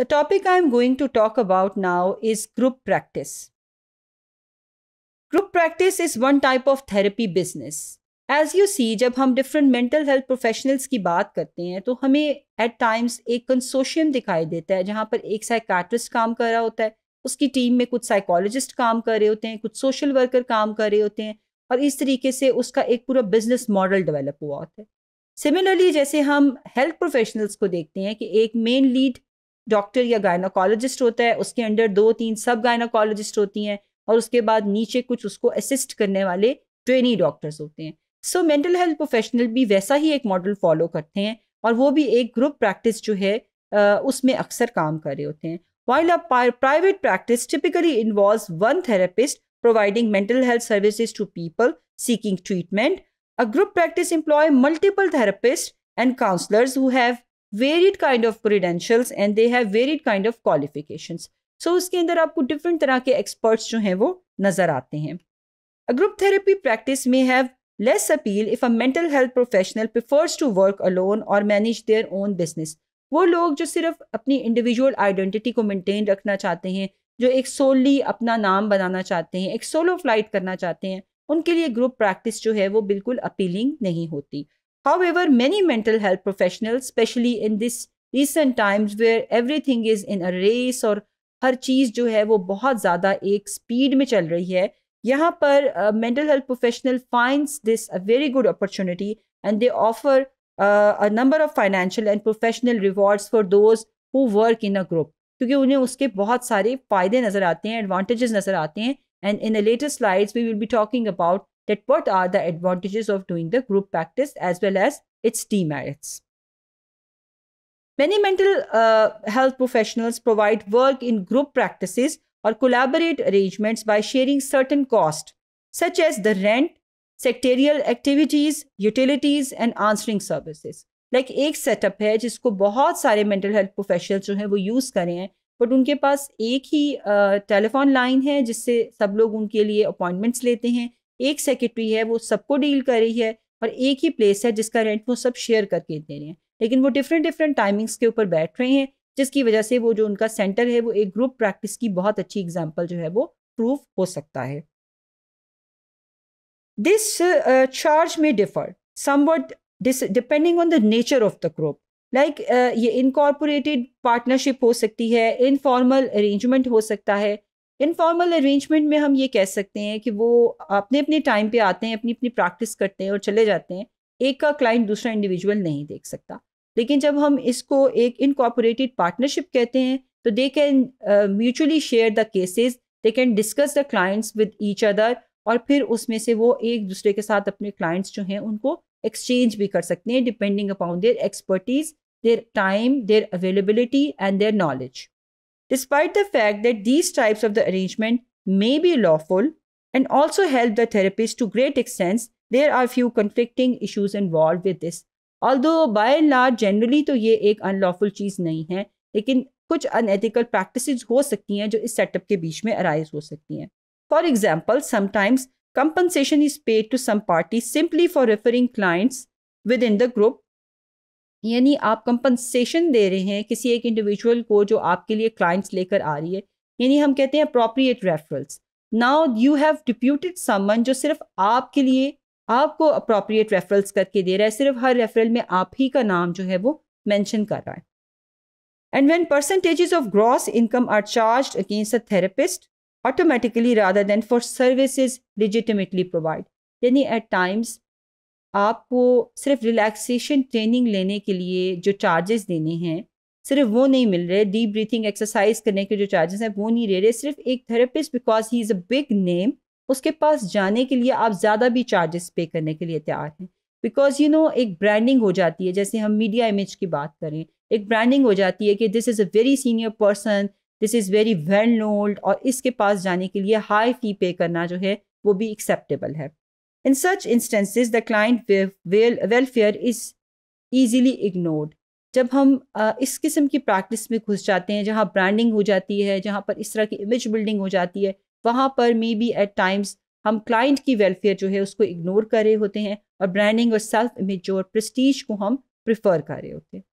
The topic I am going to talk about now is group practice. Group practice is one type of therapy business. As you see जब हम different mental health professionals की बात करते हैं तो हमें eight times एक consortium दिखाई देता है जहाँ पर एक psychiatrist काम कर रहा होता है उसकी टीम में कुछ साइकोलॉजिस्ट काम कर रहे होते हैं कुछ सोशल वर्कर काम कर रहे होते हैं और इस तरीके से उसका एक पूरा बिजनेस मॉडल डेवलप हुआ होता है सिमिलरली जैसे हम हेल्थ प्रोफेशनल्स को देखते हैं कि एक मेन लीड डॉक्टर या गायनाकोलॉजिस्ट होता है उसके अंडर दो तीन सब गायनाकोलॉजिस्ट होती हैं और उसके बाद नीचे कुछ उसको असिस्ट करने वाले ट्रेनी डॉक्टर्स होते हैं सो मेंटल हेल्थ प्रोफेशनल भी वैसा ही एक मॉडल फॉलो करते हैं और वो भी एक ग्रुप प्रैक्टिस जो है उसमें अक्सर काम कर रहे होते हैं while a private practice typically involve one therapist providing mental health services to people seeking treatment a group practice employ multiple therapist and counsellors who have varied kind of credentials and they have varied kind of qualification so उसके अंदर आपको different तरह के experts जो हैं वो नजर आते हैं अ ग्रुप थेरेपी प्रैक्टिस में have less appeal if a mental health professional prefers to work alone और मैनेज देयर ओन बिजनेस वो लोग जो सिर्फ अपनी इंडिविजुअल आइडेंटिटी को मेंटेन रखना चाहते हैं जो एक सोली अपना नाम बनाना चाहते हैं एक सोलो फ्लाइट करना चाहते हैं उनके लिए ग्रुप प्रैक्टिस जो है वो बिल्कुल अपीलिंग नहीं होती However, many mental health professionals, especially in this recent times where everything is in a race और हर चीज़ जो है वो बहुत ज़्यादा एक स्पीड में चल रही है यहाँ पर mental health professional finds this a very good opportunity and they offer a number of financial and professional rewards for those who work in a group क्योंकि उन्हें उसके बहुत सारे फ़ायदे नज़र आते हैं एडवांटेजेस नज़र आते हैं and in the latest slides we will be talking about that what are the advantages of doing the group practice as well as its demerits. Many mental uh, health professionals provide work in group practices or collaborate arrangements by sharing certain costs, such as the rent, sectarial activities, utilities, and answering services. like एक setup है जिसको बहुत सारे mental health professional जो हैं वो use करें हैं बट उनके पास एक ही टेलीफोन लाइन है जिससे सब लोग उनके लिए अपॉइंटमेंट्स लेते हैं एक सेक्रेटरी है वो सबको डील कर रही है और एक ही प्लेस है जिसका रेंट वो सब शेयर करके दे रहे हैं लेकिन वो डिफरेंट डिफरेंट टाइमिंग्स के ऊपर बैठ रहे हैं जिसकी वजह से वो जो उनका सेंटर है वो एक ग्रुप प्रैक्टिस की बहुत अच्छी एग्जाम्पल जो है वो प्रूफ हो सकता है दिस चार्ज में differ somewhat depending on the nature of the group like ये इनकॉर्पोरेटेड पार्टनरशिप हो सकती है इनफॉर्मल अरेंजमेंट हो सकता है इनफॉर्मल अरेंजमेंट में हम ये कह सकते हैं कि वो अपने अपने टाइम पे आते हैं अपनी अपनी प्रैक्टिस करते हैं और चले जाते हैं एक का क्लाइंट दूसरा इंडिविजुअल नहीं देख सकता लेकिन जब हम इसको एक इनकॉपरेटेड पार्टनरशिप कहते हैं तो they can mutually share the cases they can discuss the clients with each other और फिर उसमें से वो एक दूसरे के साथ अपने क्लाइंट्स जो हैं उनको एक्सचेंज भी कर सकते हैं depending upon their expertise their time their availability and their knowledge despite the fact that these types of the arrangement may be lawful and also help the therapist to great extent there are few conflicting issues involved with this although by and large generally तो ये एक unlawful चीज़ नहीं है लेकिन कुछ unethical practices हो सकती हैं जो इस setup के बीच में arise हो सकती हैं For example, sometimes compensation is paid to some party simply for referring clients within the group यानी आप कंपनसेशन दे रहे हैं किसी एक इंडिविजुअल को जो आपके लिए क्लाइंट्स लेकर आ रही है यानी हम कहते हैं appropriate referrals now you have deputed someone जो सिर्फ आपके लिए आपको अप्रोप्रिएट रेफरल्स करके दे रहा है सिर्फ हर रेफरल में आप ही का नाम जो है वो मैंशन कर रहा है and when percentages of gross income are charge against a therapist automatically rather than for services legitimately provide यानी एट टाइम्स आपको सिर्फ रिलैक्सेशन ट्रेनिंग लेने के लिए जो चार्जेस देने हैं सिर्फ वो नहीं मिल रहे डीप ब्रीथिंग एक्सरसाइज करने के जो चार्जेस हैं वो नहीं ले रहे सिर्फ एक therapist because he is a big name उसके पास जाने के लिए आप ज़्यादा भी चार्जेस पे करने के लिए तैयार हैं बिकॉज यू नो एक ब्रांडिंग हो जाती है जैसे हम मीडिया इमेज की बात करें एक ब्रांडिंग हो जाती है कि this is a very senior person this is very well नोल्ड और इसके पास जाने के लिए हाई फ़ी पे करना जो है वो भी एक्सेप्टेबल है In such instances, the client welfare is easily ignored. जब हम इस किस्म की प्रैक्टिस में घुस जाते हैं जहाँ ब्रांडिंग हो जाती है जहाँ पर इस तरह की इमेज बिल्डिंग हो जाती है वहाँ पर मे बी एट टाइम्स हम क्लाइंट की वेलफेयर जो है उसको इग्नोर कर रहे होते हैं और ब्रांडिंग और सेल्फ इमेज और प्रेस्टीज को हम प्रिफर कर रहे होते हैं